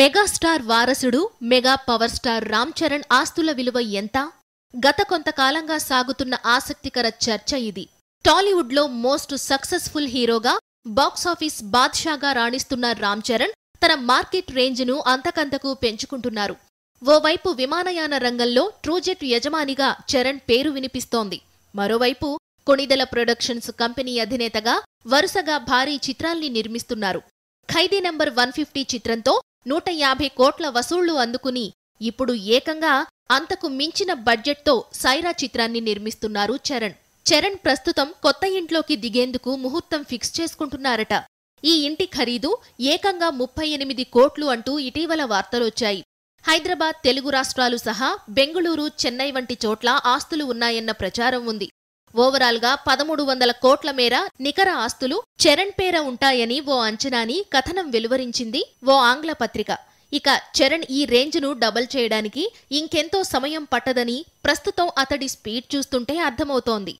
megastar వారసుడు mega power star Ram Charan ఆస్తుల విలువ ఎంత గత కొంతకాలంగా సాగుతున్న ఆసక్తికర చర్చ ఇది టాలీవుడ్లో మోస్ట్ సక్సెస్ఫుల్ హీరోగా బాక్సాఫీస్ బాద్షాగా రాణిస్తున్న రామ్ చరణ్ తన మార్కెట్ రేంజ్ను అంతకంతకు పెంచుకుంటున్నారు ఓవైపు విమానయాన రంగంలో ట్రూజెట్ యజమానిగా చరణ్ పేరు వినిపిస్తోంది మరోవైపు కొణిదల ప్రొడక్షన్స్ కంపెనీ అధినేతగా వరుసగా భారీ చిత్రాల్ని నిర్మిస్తున్నారు ఖైదీ నంబర్ వన్ ఫిఫ్టీ చిత్రంతో నూట యాభై కోట్ల వసూళ్లు అందుకుని ఇప్పుడు ఏకంగా అంతకు మించిన బడ్జెట్తో సైరా చిత్రాన్ని నిర్మిస్తున్నారు చరణ్ చరణ్ ప్రస్తుతం కొత్త ఇంట్లోకి దిగేందుకు ముహూర్తం ఫిక్స్ చేసుకుంటున్నారట ఈ ఇంటి ఖరీదు ఏకంగా ముప్పై ఎనిమిది కోట్లు అంటూ ఇటీవల వార్తలొచ్చాయి హైదరాబాద్ తెలుగు రాష్ట్రాలు సహా బెంగుళూరు చెన్నై వంటి చోట్ల ఆస్తులు ఉన్నాయన్న ప్రచారం ఉంది ఓవరాల్గా పదమూడు వందల కోట్ల మేర నికర ఆస్తులు చరణ్ పేర ఉంటాయని ఓ అంచనాని కథనం వెలువరించింది ఓ ఆంగ్ల పత్రిక ఇక చరణ్ ఈ రేంజ్ను డబల్ చేయడానికి ఇంకెంతో సమయం పట్టదని ప్రస్తుతం అతడి స్పీడ్ చూస్తుంటే అర్థమవుతోంది